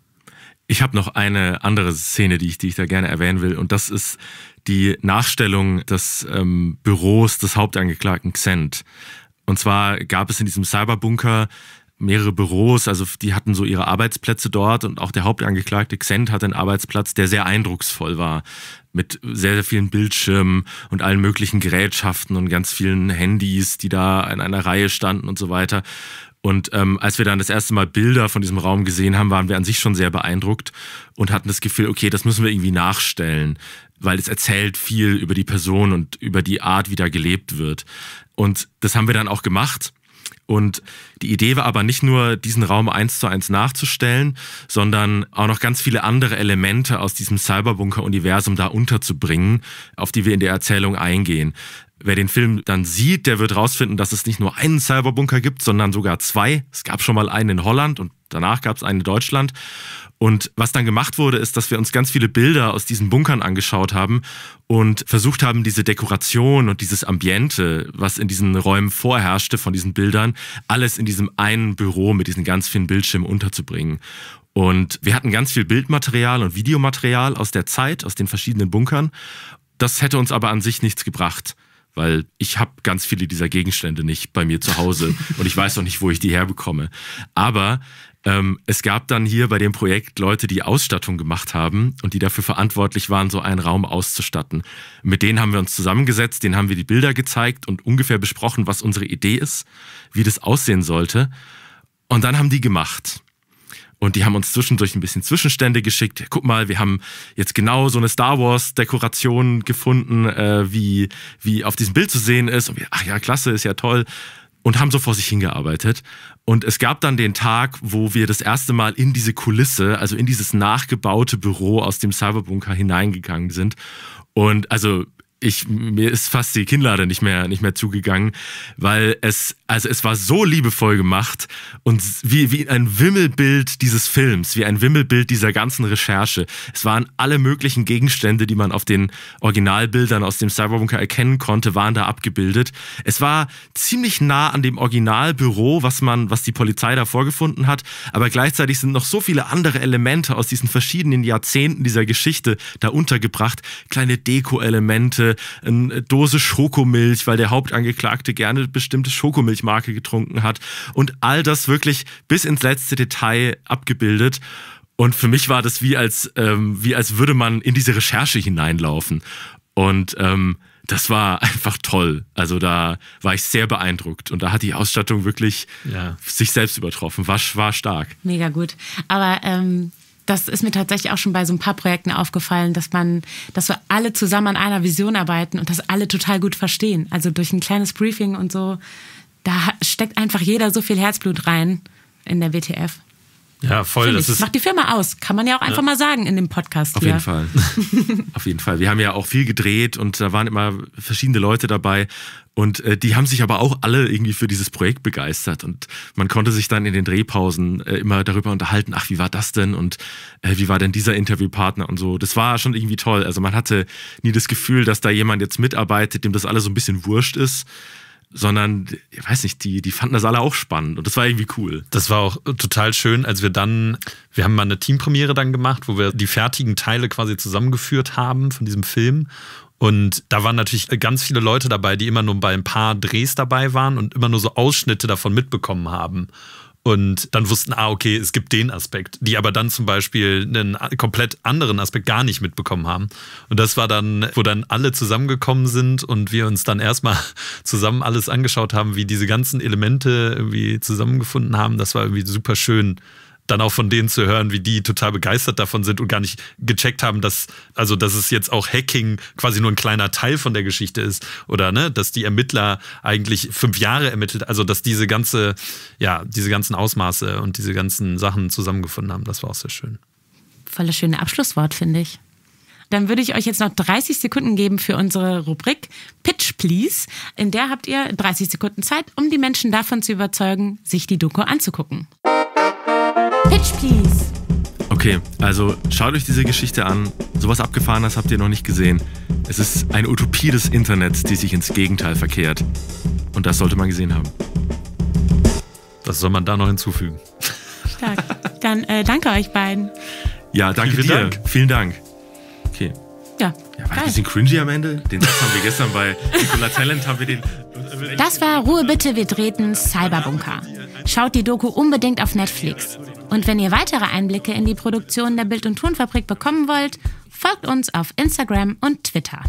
Ich habe noch eine andere Szene, die ich, die ich da gerne erwähnen will. Und das ist die Nachstellung des ähm, Büros des Hauptangeklagten Xent. Und zwar gab es in diesem Cyberbunker mehrere Büros, also die hatten so ihre Arbeitsplätze dort und auch der Hauptangeklagte Xent hatte einen Arbeitsplatz, der sehr eindrucksvoll war mit sehr, sehr vielen Bildschirmen und allen möglichen Gerätschaften und ganz vielen Handys, die da in einer Reihe standen und so weiter. Und ähm, als wir dann das erste Mal Bilder von diesem Raum gesehen haben, waren wir an sich schon sehr beeindruckt und hatten das Gefühl, okay, das müssen wir irgendwie nachstellen, weil es erzählt viel über die Person und über die Art, wie da gelebt wird. Und das haben wir dann auch gemacht und die Idee war aber nicht nur, diesen Raum eins zu eins nachzustellen, sondern auch noch ganz viele andere Elemente aus diesem Cyberbunker-Universum da unterzubringen, auf die wir in der Erzählung eingehen. Wer den Film dann sieht, der wird rausfinden, dass es nicht nur einen Cyberbunker gibt, sondern sogar zwei. Es gab schon mal einen in Holland und danach gab es einen in Deutschland. Und was dann gemacht wurde, ist, dass wir uns ganz viele Bilder aus diesen Bunkern angeschaut haben und versucht haben, diese Dekoration und dieses Ambiente, was in diesen Räumen vorherrschte von diesen Bildern, alles in diesem einen Büro mit diesen ganz vielen Bildschirmen unterzubringen. Und wir hatten ganz viel Bildmaterial und Videomaterial aus der Zeit, aus den verschiedenen Bunkern. Das hätte uns aber an sich nichts gebracht weil ich habe ganz viele dieser Gegenstände nicht bei mir zu Hause und ich weiß auch nicht, wo ich die herbekomme. Aber ähm, es gab dann hier bei dem Projekt Leute, die Ausstattung gemacht haben und die dafür verantwortlich waren, so einen Raum auszustatten. Mit denen haben wir uns zusammengesetzt, denen haben wir die Bilder gezeigt und ungefähr besprochen, was unsere Idee ist, wie das aussehen sollte. Und dann haben die gemacht. Und die haben uns zwischendurch ein bisschen Zwischenstände geschickt. Guck mal, wir haben jetzt genau so eine Star Wars-Dekoration gefunden, äh, wie, wie auf diesem Bild zu sehen ist. Und wir, ach ja, klasse, ist ja toll. Und haben so vor sich hingearbeitet. Und es gab dann den Tag, wo wir das erste Mal in diese Kulisse, also in dieses nachgebaute Büro aus dem Cyberbunker hineingegangen sind. Und also ich, mir ist fast die Kinnlade nicht mehr, nicht mehr zugegangen, weil es, also es war so liebevoll gemacht und wie, wie ein Wimmelbild dieses Films, wie ein Wimmelbild dieser ganzen Recherche. Es waren alle möglichen Gegenstände, die man auf den Originalbildern aus dem Cyberbunker erkennen konnte, waren da abgebildet. Es war ziemlich nah an dem Originalbüro, was man, was die Polizei da vorgefunden hat, aber gleichzeitig sind noch so viele andere Elemente aus diesen verschiedenen Jahrzehnten dieser Geschichte da untergebracht. Kleine Deko-Elemente, eine Dose Schokomilch, weil der Hauptangeklagte gerne bestimmte Schokomilchmarke getrunken hat. Und all das wirklich bis ins letzte Detail abgebildet. Und für mich war das wie als, ähm, wie als würde man in diese Recherche hineinlaufen. Und ähm, das war einfach toll. Also da war ich sehr beeindruckt und da hat die Ausstattung wirklich ja. sich selbst übertroffen. War, war stark. Mega gut. Aber ähm, das ist mir tatsächlich auch schon bei so ein paar Projekten aufgefallen, dass man, dass wir alle zusammen an einer Vision arbeiten und das alle total gut verstehen. Also durch ein kleines Briefing und so, da steckt einfach jeder so viel Herzblut rein in der WTF. Ja, voll. Find das Macht die Firma aus. Kann man ja auch einfach ja. mal sagen in dem Podcast. Auf hier. jeden Fall. Auf jeden Fall. Wir haben ja auch viel gedreht und da waren immer verschiedene Leute dabei. Und äh, die haben sich aber auch alle irgendwie für dieses Projekt begeistert. Und man konnte sich dann in den Drehpausen äh, immer darüber unterhalten, ach, wie war das denn? Und äh, wie war denn dieser Interviewpartner und so. Das war schon irgendwie toll. Also man hatte nie das Gefühl, dass da jemand jetzt mitarbeitet, dem das alles so ein bisschen wurscht ist, sondern, ich weiß nicht, die, die fanden das alle auch spannend und das war irgendwie cool. Das war auch total schön, als wir dann, wir haben mal eine Teampremiere dann gemacht, wo wir die fertigen Teile quasi zusammengeführt haben von diesem Film und da waren natürlich ganz viele Leute dabei, die immer nur bei ein paar Drehs dabei waren und immer nur so Ausschnitte davon mitbekommen haben und dann wussten, ah, okay, es gibt den Aspekt, die aber dann zum Beispiel einen komplett anderen Aspekt gar nicht mitbekommen haben. Und das war dann, wo dann alle zusammengekommen sind und wir uns dann erstmal zusammen alles angeschaut haben, wie diese ganzen Elemente irgendwie zusammengefunden haben. Das war irgendwie super schön dann auch von denen zu hören, wie die total begeistert davon sind und gar nicht gecheckt haben, dass, also dass es jetzt auch Hacking quasi nur ein kleiner Teil von der Geschichte ist. Oder ne, dass die Ermittler eigentlich fünf Jahre ermittelt, also dass diese ganze, ja, diese ganzen Ausmaße und diese ganzen Sachen zusammengefunden haben. Das war auch sehr schön. Voll das schöne Abschlusswort, finde ich dann würde ich euch jetzt noch 30 Sekunden geben für unsere Rubrik Pitch Please. In der habt ihr 30 Sekunden Zeit, um die Menschen davon zu überzeugen, sich die Doku anzugucken. Pitch, please. Okay, also schaut euch diese Geschichte an. Sowas Abgefahrenes habt ihr noch nicht gesehen. Es ist eine Utopie des Internets, die sich ins Gegenteil verkehrt. Und das sollte man gesehen haben. Das soll man da noch hinzufügen. Stark. Dann äh, danke euch beiden. Ja, danke Vielen dir. Dank. Vielen Dank. Okay. Ja. ja war geil. ein bisschen cringy am Ende. Den Satz haben wir gestern bei Nicola Talent haben wir den. Das war Ruhe bitte, wir drehten Cyberbunker. Schaut die Doku unbedingt auf Netflix. Und wenn ihr weitere Einblicke in die Produktion der Bild- und Tonfabrik bekommen wollt, folgt uns auf Instagram und Twitter.